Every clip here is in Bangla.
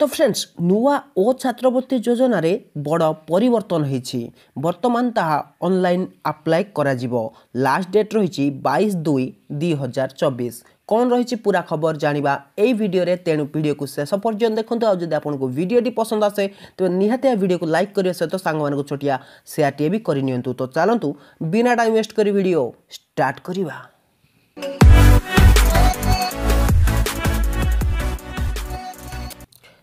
তো ଫ୍ରେଣ୍ଡସ୍ ନୂଆ ଓ ଛାତ୍ରବୃତ୍ତି ଯୋଜନାରେ ବଡ଼ ପରିବର୍ତ୍ତନ ହୋଇଛି ବର୍ତ୍ତମାନ ତାହା ଅନଲାଇନ୍ ଆପ୍ଲାଏ କରାଯିବ ଲାଷ୍ଟ ଡେଟ୍ ରହିଛି ବାଇଶ ଦୁଇ ଦୁଇ ହଜାର ଚବିଶ କ'ଣ ରହିଛି ପୁରା ଖବର ଜାଣିବା ଏଇ ଭିଡ଼ିଓରେ ତେଣୁ ଭିଡ଼ିଓକୁ ଶେଷ ପର୍ଯ୍ୟନ୍ତ ଦେଖନ୍ତୁ ଆଉ ଯଦି ଆପଣଙ୍କୁ ଭିଡ଼ିଓଟି ପସନ୍ଦ ଆସେ ତେବେ ନିହାତି ଏହା ଭିଡ଼ିଓକୁ ଲାଇକ୍ କରିବା ସହିତ ସାଙ୍ଗମାନଙ୍କୁ ଛୋଟିଆ ସେୟାରଟିଏ ବି କରିନିଅନ୍ତୁ ତ ଚାଲନ୍ତୁ ବିନା ଟାଇମ୍ ୱେଷ୍ଟ କରି ଭିଡ଼ିଓ ଷ୍ଟାର୍ଟ କରିବା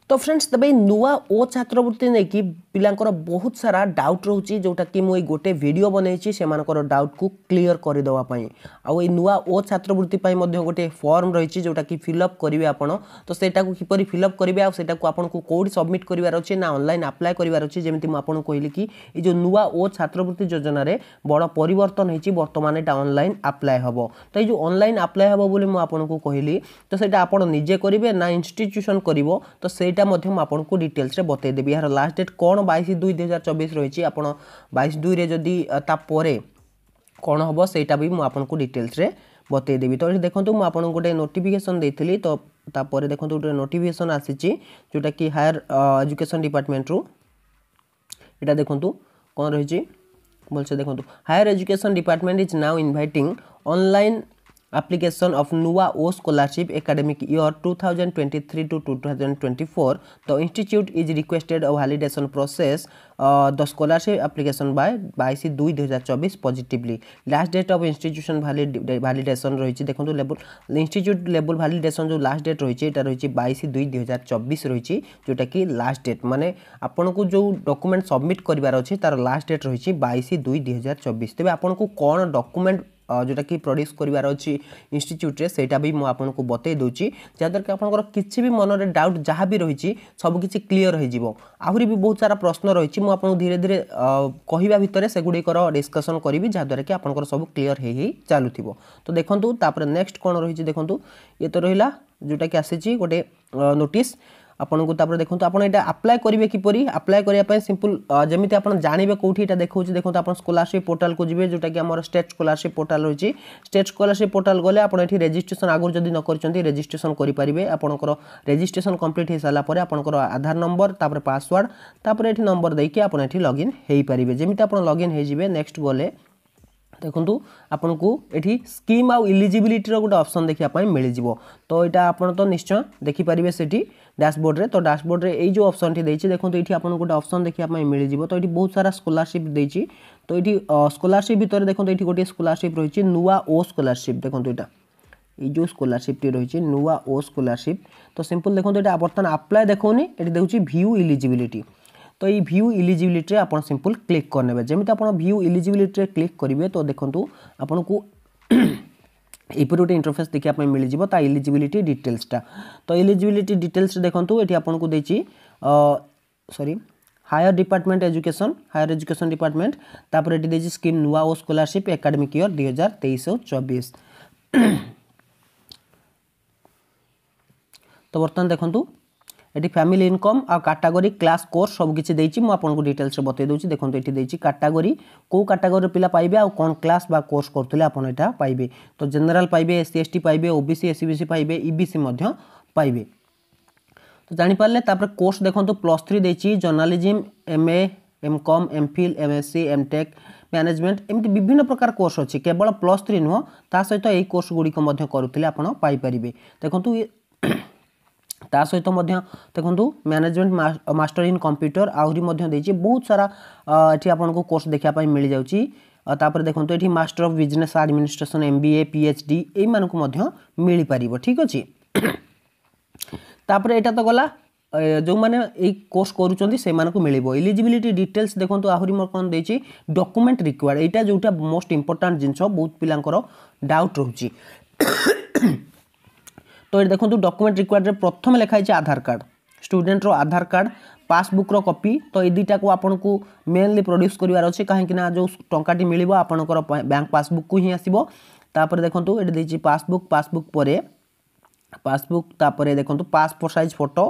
তো ଫ୍ରେଣ୍ଡସ୍ ତେବେ ଏଇ ନୂଆ ଓ ଛାତ୍ରବୃତ୍ତି ନେଇକି ପିଲାଙ୍କର ବହୁତ ସାରା ଡାଉଟ୍ ରହୁଛି ଯେଉଁଟାକି ମୁଁ ଏଇ ଗୋଟେ ଭିଡ଼ିଓ ବନେଇଛି ସେମାନଙ୍କର ଡାଉଟ୍କୁ କ୍ଲିଅର କରିଦେବା ପାଇଁ ଆଉ ଏଇ ନୂଆ ଓ ଛାତ୍ରବୃତ୍ତି ପାଇଁ ମଧ୍ୟ ଗୋଟେ ଫର୍ମ ରହିଛି ଯେଉଁଟାକି ଫିଲ୍ଅପ୍ କରିବେ ଆପଣ ତ ସେଇଟାକୁ କିପରି ଫିଲ୍ଅପ୍ କରିବେ ଆଉ ସେଇଟାକୁ ଆପଣଙ୍କୁ କେଉଁଠି ସବମିଟ୍ କରିବାର ଅଛି ନା ଅନଲାଇନ୍ ଆପ୍ଲାଏ କରିବାର ଅଛି ଯେମିତି ମୁଁ ଆପଣଙ୍କୁ କହିଲି କି ଏଇ ଯେଉଁ ନୂଆ ଓ ଛାତ୍ରବୃତ୍ତି ଯୋଜନାରେ ବଡ଼ ପରିବର୍ତ୍ତନ ହେଇଛି ବର୍ତ୍ତମାନ ଏଇଟା ଅନଲାଇନ୍ ଆପ୍ଲାଏ ହେବ ତ ଏଇ ଯେଉଁ ଅନଲାଇନ୍ ଆପ୍ଲାଏ ହେବ ବୋଲି ମୁଁ ଆପଣଙ୍କୁ କହିଲି ତ ସେଇଟା ଆପଣ ନିଜେ କରିବେ ନା ଇନଷ୍ଟିଚ୍ୟୁସନ୍ କରିବ ତ ସେଇ এইটা মধ্যে মু আপনার ডিটেলসে বতাই দেবি এর লাস্ট ডেট কোণ বাইশ দুই দুই হাজার চবিশ রয়েছে আপনার বাইশ দুইরে যদি তাপরে কোণ হব সেইটা বি মু আপনার ডিটেলসে বতাই দেবি তো দেখুন মু আপনার গোটে নোটিফিকেসন দিয়েছিলি তো তাপরে দেখুন গোটে নোটিফিকেসন আসিছি যেটা কি হায়ার এজুকেশন ডিপার্টমেন্টরু এটা দেখুন কোণ রয়েছে বলছে দেখুন higher education department is now inviting online application of NUA O scholarship academic year 2023 to 2024, the institute is requested a validation process uh, the scholarship application by 22 2 2024 positively last date of institution valid validation রয়েছে দেখুন লেভেল ইনস্টিটিউট লেভেল ভ্যালিডেশন যে লাস্ট ডেট রয়েছে এটা রয়েছে 22 2 2024 রয়েছে যেটা কি লাস্ট ডেট মানে আপনাকে যে ডকুমেন্ট सबमिट করিবার আছে তার লাস্ট ডেট রয়েছে 22 2 2024 তবে আপনাকে কোন ডকুমেন্ট ଯେଉଁଟାକି କି ପ୍ରଡ୍ୟୁସ୍ କରିବାର ଅଛି ଇନଷ୍ଟିଚ୍ୟୁଟ୍ରେ ସେଇଟା ବି ମୁଁ ଆପଣଙ୍କୁ ବତେଇ ଦେଉଛି ଯାହାଦ୍ୱାରା କି ଆପଣଙ୍କର କିଛି ବି ମନରେ ଡାଉଟ୍ ଯାହା ବି ରହିଛି ସବୁକିଛି କ୍ଲିଅର୍ ହୋଇଯିବ ଆହୁରି ବି ବହୁତ ସାରା ପ୍ରଶ୍ନ ରହିଛି ମୁଁ ଆପଣଙ୍କୁ ଧୀରେ ଧୀରେ କହିବା ଭିତରେ ସେଗୁଡ଼ିକର ଡିସ୍କସନ୍ କରିବି ଯାହାଦ୍ୱାରା କି ଆପଣଙ୍କର ସବୁ କ୍ଲିଅର୍ ହେଇ ହେଇ ଚାଲୁଥିବ ତ ଦେଖନ୍ତୁ ତାପରେ ନେକ୍ସଟ କ'ଣ ରହିଛି ଦେଖନ୍ତୁ ଇଏ ତ ରହିଲା ଯେଉଁଟାକି ଆସିଛି ଗୋଟେ ନୋଟିସ୍ ଆପଣଙ୍କୁ ତାପରେ ଦେଖନ୍ତୁ ଆପଣ ଏଇଟା ଆପ୍ଲାଏ କରିବେ କିପରି ଆପ୍ଲାଏ କରିବା ପାଇଁ ସିମ୍ପଲ୍ ଯେମିତି ଆପଣ ଜାଣିବେ କେଉଁଠି ଏଇଟା ଦେଖାଉଛି ଦେଖନ୍ତୁ ଆପଣ ସ୍କଲାରସିପ୍ ପୋର୍ଟାଲକୁ ଯିବେ ଯେଉଁଟାକି ଆମର ଷ୍ଟେଟ୍ ସ୍କଲାରସିପ୍ ପୋର୍ଟାଲ ରହିଛି ଷ୍ଟେଟ୍ ସ୍କଲାରସିପ୍ ପୋର୍ଟାଲ ଗଲେ ଆପଣ ଏଠି ରେଜିଷ୍ଟ୍ରେସନ୍ ଆଗରୁ ଯଦି ନ କରିଛନ୍ତି ରେଜିଷ୍ଟ୍ରେସନ୍ କରିପାରିବେ ଆପଣଙ୍କର ରେଜିଷ୍ଟ୍ରେସନ୍ କମ୍ପ୍ଲିଟ୍ ହୋଇସାରିଲା ପରେ ଆପଣଙ୍କର ଆଧାର ନମ୍ବର ତାପରେ ପାସୱାର୍ଡ଼ ତାପରେ ଏଠି ନମ୍ବର ଦେଇକି ଆପଣ ଏଠି ଲଗ୍ଇନ୍ ହୋଇପାରିବେ ଯେମିତି ଆପଣ ଲଗ୍ଇନ୍ ହୋଇଯିବେ ନେକ୍ସଟ ଗଲେ ଦେଖନ୍ତୁ ଆପଣଙ୍କୁ ଏଠି ସ୍କିମ୍ ଆଉ ଇଲିଜିବିଲିଟିର ଗୋଟେ ଅପସନ୍ ଦେଖିବା ପାଇଁ ମିଳିଯିବ ତ ଏଇଟା ଆପଣ ତ ନିଶ୍ଚୟ ଦେଖିପାରିବେ ସେଠି ଡ୍ୟାସବୋର୍ଡ଼ରେ ତ ଡ୍ୟାସବୋର୍ଡ଼ରେ ଏଇ ଯେଉଁ ଅପସନ୍ଟି ଦେଇଛି ଦେଖନ୍ତୁ ଏଇଠି ଆପଣଙ୍କୁ ଗୋଟେ ଅପସନ୍ ଦେଖିବା ପାଇଁ ମିଳିଯିବ ତ ଏଇଠି ବହୁତ ସାରା ସ୍କଲାରସିପ୍ ଦେଇଛି ତ ଏଇଠି ସ୍କଲାରସିପ୍ ଭିତରେ ଦେଖନ୍ତୁ ଏଇଠି ଗୋଟିଏ ସ୍କଲାରସିପ୍ ରହିଛି ନୂଆ ଓ ସ୍କଲାରସିପ୍ ଦେଖନ୍ତୁ ଏଇଟା এই যে স্কলারশিপটি রয়েছে নূয়া ও স্কলারশিপ তো সিম্পল দেখুন এটা বর্তমান আপ্লাই দেখুনি এটি দেখুছি ভিউ ইলিজিবিলিটি তো এই ভিউ ইলিজিবিলিটি আপনার সিম্পল ক্লিক করে নেবে যেমি আপনার ভিউ ইলিজিবিলিটি ক্লিক করবে তো দেখুন আপনার ଏପରି गोटे इंटरफेस देखा मिल ମିଳିଯିବ ତା ଇଲିଜିବିଲିଟି तो ତ ଇଲିଜିବିଲିଟି देखो ये आपको ଆପଣଙ୍କୁ सरी higher department education higher education department तापर ये देखिए स्कीम नुआ और स्कॉलरशिप एकाडेमिक इयर दुई हजार तेईस चौबीस तो बर्तमान देखूँ এটি ফ্যামিলি ইনকম আর কাটাগোরি ক্লাস কোর্স সব কিছু দিয়েছি মু আপনার ডিটেলসে বতাই দেছি দেখুন এটি দিয়েছি কাটাগোরি কেউ কাটাগোরি পিলা পাইবে আর কোন ক্লাস বা কোর্স করলে আপনার এটা পাইবে তো জেনারেল পাইবে এসসি এসটি পাইবে ওবিসি এসিবিসি পাইবে ইবিসি মধ্য পাইবে তো জাঁপারে তাপরে কোর্স দেখুন প্লস থ্রি দিয়েছি journalism M A M com M phil M S C M tech management এমনি বিভিন্ন প্রকার কোর্স অছি কেবল প্লস থ্রি নুহ তা সহ এই কোর্স গুড়ি করুলে আপনার পাইপারে দেখুন ତା ସହିତ ମଧ୍ୟ ଦେଖନ୍ତୁ ମ୍ୟାନେଜମେଣ୍ଟ ମାଷ୍ଟର ଇନ୍ କମ୍ପ୍ୟୁଟର ଆହୁରି ମଧ୍ୟ ଦେଇଛି ବହୁତ ସାରା ଏଠି ଆପଣଙ୍କୁ କୋର୍ସ ଦେଖିବା ପାଇଁ ମିଳିଯାଉଛି ତାପରେ ଦେଖନ୍ତୁ ଏଠି master of business administration M B A P H D ଏଇମାନଙ୍କୁ ମଧ୍ୟ ମିଳିପାରିବ ଠିକ୍ ଅଛି ତାପରେ ଏଇଟା ତ ଗଲା ଯେଉଁମାନେ ଏଇ କୋର୍ସ କରୁଛନ୍ତି ସେମାନଙ୍କୁ ମିଳିବ ଇଲିଜିବିଲିଟି ଡିଟେଲ୍ସ ଦେଖନ୍ତୁ ଆହୁରି ମୋର କ'ଣ ଦେଇଛି ଡକୁମେଣ୍ଟ ରିକ୍ୱାର୍ଡ଼ ଏଇଟା ଯେଉଁଟା ମୋଷ୍ଟ ଇମ୍ପୋର୍ଟାଣ୍ଟ ଜିନିଷ ବହୁତ ପିଲାଙ୍କର ଡାଉଟ୍ ରହୁଛି তো এটি দেখুন ডকুমেন্ট রিকোয়ার্ডে প্রথমে লেখা হয়েছে আধার কার্ড স্টুডেন্টর আধার কার্ড পাসবুক্র কপি তো এই দুইটাকে আপনার মেনলি প্রড্ୟୁସ୍ করিবার অছে কাহিঁকি না যে টঙ্কাটি মিলব আপনার ব্যাঙ্ক পাসবুকু হি আসব তাপরে দেখুন এটি দিয়েছি পাসবুক পাসবুক পরে পাসবুক তাপরে দেখুন passport size photo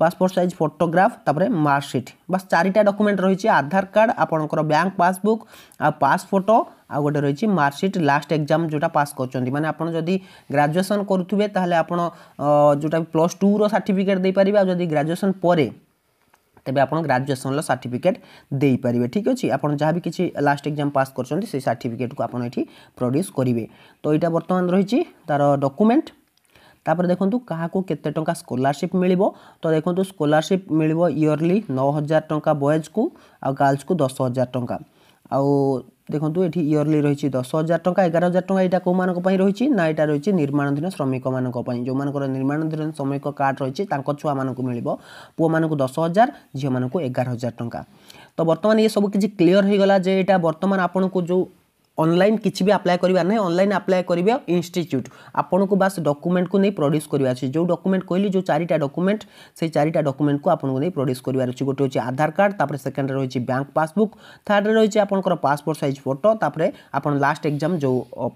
passport size photograph তাপরে মার্কসিট বাস চারিটা ডকুমেন্ট রয়েছে আধার কার্ড আপনার ব্যাঙ্ক পাসবুক আর পাস ফটো ଆଉ ଗୋଟେ ରହିଛି ମାର୍କସିଟ୍ ଲାଷ୍ଟ ଏକ୍ଜାମ୍ ଯେଉଁଟା ପାସ୍ କରୁଛନ୍ତି ମାନେ ଆପଣ ଯଦି ଗ୍ରାଜୁଏସନ୍ କରୁଥିବେ ତାହେଲେ ଆପଣ ଯେଉଁଟା ପ୍ଲସ୍ ଟୁର ସାର୍ଟିଫିକେଟ୍ ଦେଇପାରିବେ ଆଉ ଯଦି ଗ୍ରାଜୁଏସନ୍ ପରେ ତେବେ ଆପଣ ଗ୍ରାଜୁଏସନ୍ର ସାର୍ଟିଫିକେଟ୍ ଦେଇପାରିବେ ଠିକ୍ ଅଛି ଆପଣ ଯାହା ବି କିଛି ଲାଷ୍ଟ ଏକ୍ଜାମ୍ ପାସ୍ କରୁଛନ୍ତି ସେଇ ସାର୍ଟିଫିକେଟ୍କୁ ଆପଣ ଏଠି ପ୍ରଡ୍ୟୁସ୍ କରିବେ ତ ଏଇଟା ବର୍ତ୍ତମାନ ରହିଛି ତା'ର ଡକୁମେଣ୍ଟ ତାପରେ ଦେଖନ୍ତୁ କାହାକୁ କେତେ ଟଙ୍କା ସ୍କଲାରସିପ୍ ମିଳିବ ତ ଦେଖନ୍ତୁ ସ୍କଲାରସିପ୍ ମିଳିବ ଇୟର୍ଲି ନଅ ହଜାର ଟଙ୍କା ବଏଜ୍କୁ ଆଉ ଗାର୍ଲସ୍କୁ ଦଶ ହଜାର ଟଙ୍କା ଆଉ ଦେଖନ୍ତୁ ଏଠି ଇୟରଲି ରହିଛି ଦଶ ହଜାର ଟଙ୍କା ଏଗାର ହଜାର ଟଙ୍କା ଏଇଟା କେଉଁମାନଙ୍କ ପାଇଁ ରହିଛି ନା ଏଇଟା ରହିଛି ନିର୍ମାଣାଧୀନ ଶ୍ରମିକମାନଙ୍କ ପାଇଁ ଯେଉଁମାନଙ୍କର ନିର୍ମାଣାଧୀନ ଶ୍ରମିକ କାର୍ଡ଼ ରହିଛି ତାଙ୍କ ଛୁଆମାନଙ୍କୁ ମିଳିବ ପୁଅମାନଙ୍କୁ ଦଶ ହଜାର ଝିଅମାନଙ୍କୁ ଏଗାର ହଜାର ଟଙ୍କା ତ ବର୍ତ୍ତମାନ ଏସବୁ କିଛି କ୍ଲିଅର୍ ହୋଇଗଲା ଯେ ଏଇଟା ବର୍ତ୍ତମାନ ଆପଣଙ୍କୁ ଯେଉଁ অনলাইন কিছু বি আপ্লাই করবার না অনলাইন আপ্লাই করবে ইনস্টিচ্যুট আপনার বাস ডকুমেন্ট কু প্রড্यूस করবার আছে যে ডকুমেন্ট কহিলি যে চারিটা ডকুমেন্ট সেই চারিটা ডকুমেন্ট কু আপনার প্রড্यूस করবার আছে গোটে হচ্ছে আধার কার্ড তাপরে সেকেন্ডে রয়েছে ব্যাঙ্ক পাসবুক থার্ডে রয়েছে আপনার পাসপোর্ট সাইজ ফটো তাপরে আপনার লাস্ট এক্সাম যে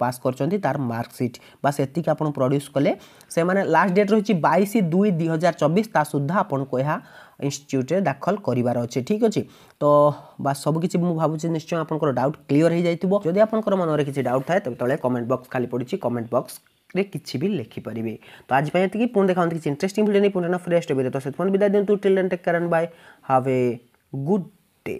পাস করছেন তার মার্কসিট বাস এত আপনার প্রড্यूस কলে সে লাস্ট ডেট রয়েছে বাইশ দুই দুই হাজার চবিশ তা সুদ্ধা আপনার ইনস্টিट्ୟୁଟ୍ରେ ଦାଖଲ କରିବାର ଅଛି ଠିକ୍ ଅଛି ତ বা ସବୁକିଛି ମୁଁ ଭାବୁଛି ନିଶ୍ଚୟ ଆପଣଙ୍କର ଡାଉଟ୍ କ୍ଲିଅର୍ ହୋଇଯାଇଥିବ ଯଦି ଆପଣଙ୍କର ମନରେ କିଛି ଡାଉଟ୍ ଥାଏ ତେବେ ତଳେ କମେଣ୍ଟ ବକ୍ସ ଖାଲି ପଡ଼ିଛି କମେଣ୍ଟ ବକ୍ସରେ କିଛି ବି ଲେଖିପାରିବେ ତ ଆଜି ପାଇଁ ଏତିକି ପୁଣି ଦେଖାନ୍ତି କିଛି ଇଣ୍ଟରେଷ୍ଟିଂ ଭିଡ଼ିଓ ନେଇ ପୁଣି ଫ୍ରେଶ୍ ହେବେ ତ ସେଥିପାଇଁ ବିଦାୟ ଦିଅନ୍ତୁ ଟିଲ୍ ଏଣ୍ଡ ଟେକ୍ କାରଣ bye have a good day